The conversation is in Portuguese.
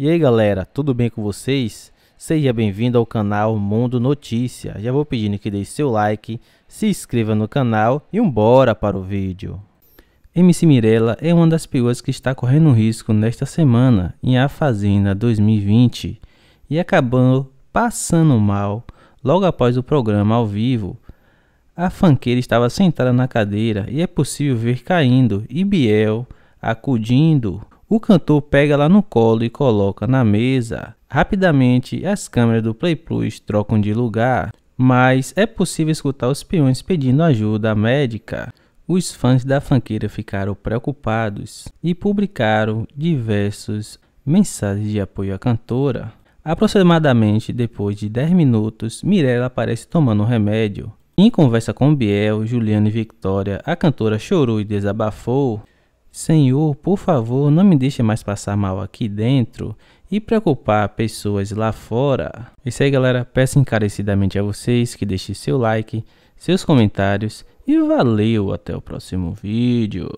E aí galera, tudo bem com vocês? Seja bem-vindo ao canal Mundo Notícia. Já vou pedindo que deixe seu like, se inscreva no canal e um bora para o vídeo. MC Mirella é uma das pessoas que está correndo risco nesta semana em A Fazenda 2020 e acabou passando mal logo após o programa ao vivo. A fanqueira estava sentada na cadeira e é possível ver caindo e Biel acudindo o cantor pega lá no colo e coloca na mesa. Rapidamente, as câmeras do Play Plus trocam de lugar, mas é possível escutar os peões pedindo ajuda médica. Os fãs da fanqueira ficaram preocupados e publicaram diversos mensagens de apoio à cantora. Aproximadamente depois de 10 minutos, Mirella aparece tomando um remédio. Em conversa com Biel, Juliana e Victoria, a cantora chorou e desabafou. Senhor, por favor, não me deixe mais passar mal aqui dentro e preocupar pessoas lá fora. É isso aí, galera. Peço encarecidamente a vocês que deixem seu like, seus comentários e valeu, até o próximo vídeo.